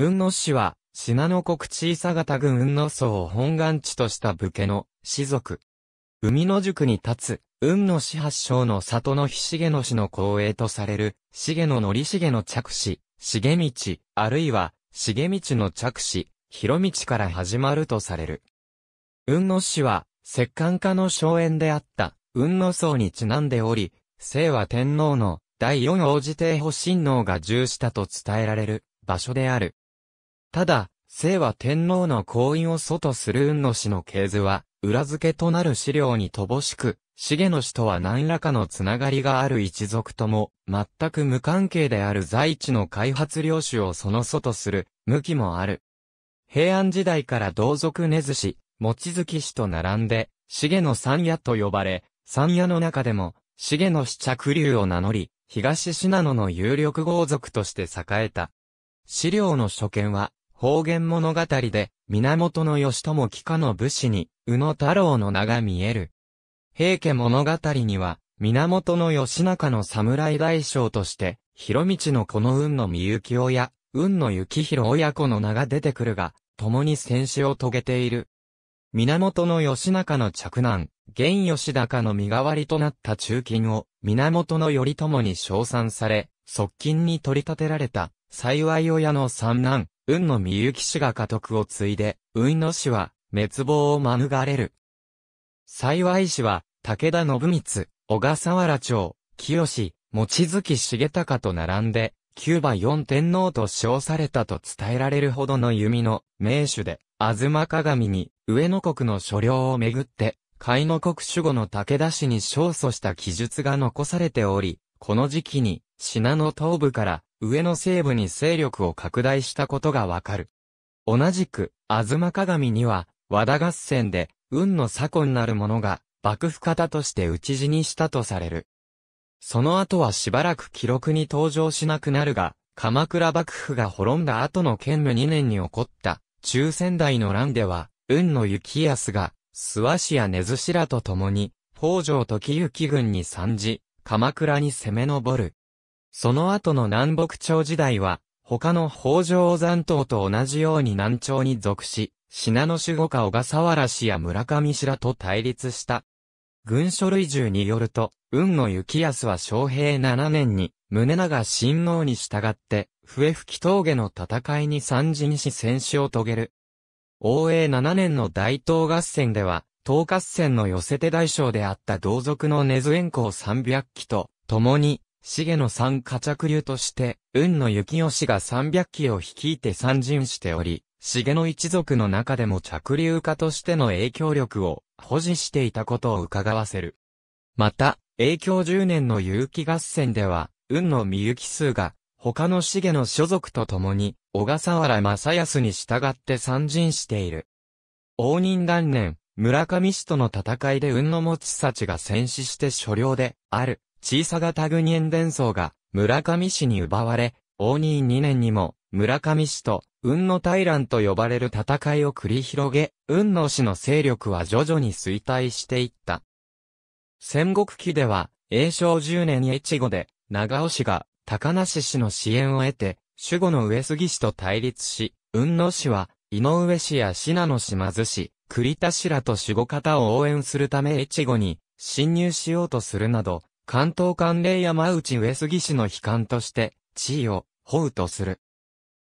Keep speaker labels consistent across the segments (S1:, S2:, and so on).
S1: 雲野氏は、信濃国小さ型郡雲野荘を本願地とした武家の、氏族。海野宿に立つ、雲野氏発祥の里の日重野氏の光栄とされる、重野則重の着手、重道、あるいは、重道の着手、広道から始まるとされる。雲野氏は、摂関家の荘園であった、雲野荘にちなんでおり、聖和天皇の第四王子帝保新皇が重したと伝えられる場所である。ただ、聖は天皇の行為を祖とする雲野氏の系図は、裏付けとなる資料に乏しく、重野氏とは何らかのつながりがある一族とも、全く無関係である在地の開発領主をその祖とする、向きもある。平安時代から同族根津氏、望月氏と並んで、重野三夜と呼ばれ、三夜の中でも、重野氏着流を名乗り、東信濃の有力豪族として栄えた。資料の所見は、方言物語で、源義朝帰化の武士に、宇野太郎の名が見える。平家物語には、源義仲の侍大将として、広道のこの運のみゆき運の幸広親子の名が出てくるが、共に戦死を遂げている。源義仲の嫡男、源義高の身代わりとなった中金を、源頼朝に称賛され、側近に取り立てられた、幸い親の三男、雲野美幸氏が家督を継いで、雲野氏は滅亡を免れる。幸い氏は、武田信光、小笠原町、清、望月重隆と並んで、キューバ四天皇と称されたと伝えられるほどの弓の名手で、東鏡に上野国の所領をめぐって、海の国守護の武田氏に勝訴した記述が残されており、この時期に、品の東部から上野西部に勢力を拡大したことがわかる。同じく、東鏡には、和田合戦で、運の左近なる者が、幕府方として討ち死にしたとされる。その後はしばらく記録に登場しなくなるが、鎌倉幕府が滅んだ後の建武2年に起こった、中仙台の乱では、運の幸康が、諏訪市や根津らと共に、北条時行軍に参じ、鎌倉に攻め上る。その後の南北朝時代は、他の北条残党と同じように南朝に属し、品濃守護家小笠原氏や村上氏らと対立した。軍書類中によると、雲野幸康は昌平7年に、宗長親王に従って、笛吹峠の戦いに参陣し戦死を遂げる。王永7年の大東合戦では、東合戦の寄せ手大将であった同族の根津遠光300機と、共に、重野山家着流として、運野幸吉が300機を率いて参陣しており、重野一族の中でも着流家としての影響力を保持していたことを伺わせる。また、影響10年の有機合戦では、運野美幸数が、他の重野所属と共に、小笠原正康に従って参陣している。応仁元年、村上氏との戦いで運野持ち幸が戦死して所領で、ある、小さ型グニエン伝送が村上氏に奪われ、応仁2年にも村上氏と雲の大乱と呼ばれる戦いを繰り広げ、雲の氏の勢力は徐々に衰退していった。戦国期では、永正10年越後で、長尾氏が高梨氏の支援を得て、守護の上杉氏と対立し、雲野氏は、井上氏や信濃島津氏、栗田氏らと守護方を応援するため越後に侵入しようとするなど、関東管領山内上杉氏の悲観として、地位を、保うとする。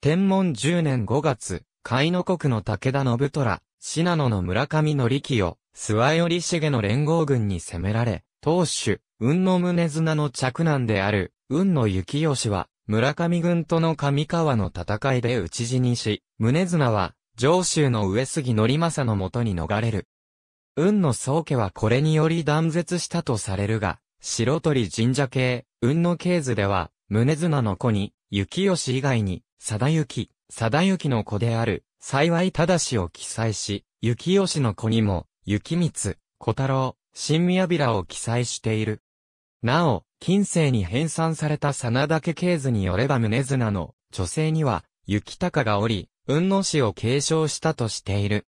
S1: 天文10年5月、海の国の武田信虎、信濃の村上の力を、諏訪頼重の連合軍に攻められ、当主、雲の宗綱の嫡男である、雲の幸義は、村上軍との上川の戦いで討ち死にし、宗綱は、上州の上杉則政のもとに逃れる。雲の宗家はこれにより断絶したとされるが、白鳥神社系、雲の系図では、宗綱の子に、幸義以外に、貞幸、貞幸の子である、幸い正を記載し、幸義の子にも、幸光、小太郎、新宮平を記載している。なお、近世に編纂された真田家系図によれば宗綱の女性には、雪高がおり、雲野氏を継承したとしている。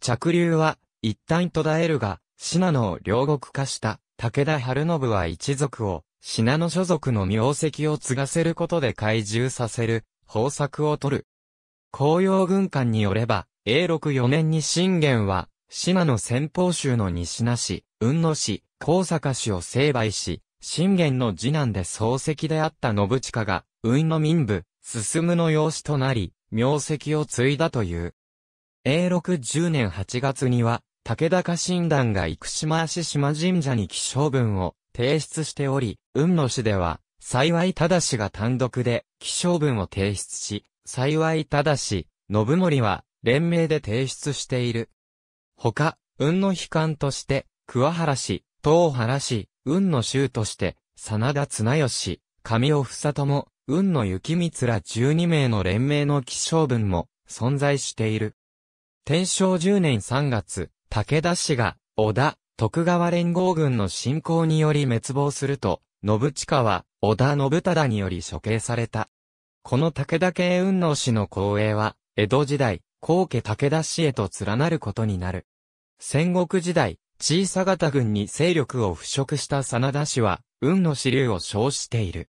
S1: 着流は、一旦途絶えるが、信濃を両国化した。武田晴信は一族を、信濃所属の名跡を継がせることで懐柔させる、方策を取る。紅葉軍艦によれば、永禄4年に信玄は、品の先方州の西名市、雲野市、高坂市を成敗し、信玄の次男で漱石であった信近が、雲野民部、進むの養子となり、名跡を継いだという。永禄10年8月には、武田家臣団が生島足島神社に起床文を提出しており、雲野市では、幸い忠氏が単独で起床文を提出し、幸い忠氏、信盛は連名で提出している。他、雲野悲観として、桑原氏、東原氏、雲野州として、真田綱吉、上尾房友、雲野幸光ら12名の連名の起床文も存在している。天正10年3月、武田氏が、織田、徳川連合軍の侵攻により滅亡すると、信近は、織田信忠により処刑された。この武田家運の氏の後衛は、江戸時代、後家武田氏へと連なることになる。戦国時代、小さ方軍に勢力を腐食した真田氏は、運の支流を称している。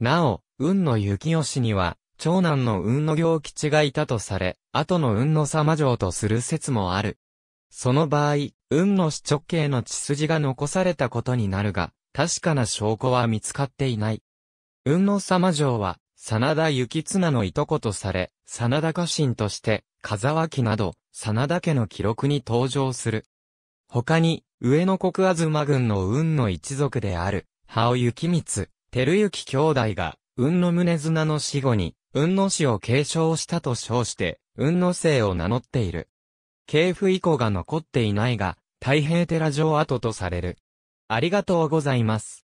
S1: なお、運の幸義には、長男の運の行吉がいたとされ、後の運の様城とする説もある。その場合、雲の子直径の血筋が残されたことになるが、確かな証拠は見つかっていない。雲の様城は、真田幸綱のいとことされ、真田家臣として、風脇など、真田家の記録に登場する。他に、上野国東軍の雲の一族である、羽尾幸光、照之兄弟が、雲の宗綱の死後に、雲の死を継承したと称して、雲の姓を名乗っている。系譜以降が残っていないが、太平寺城跡とされる。ありがとうございます。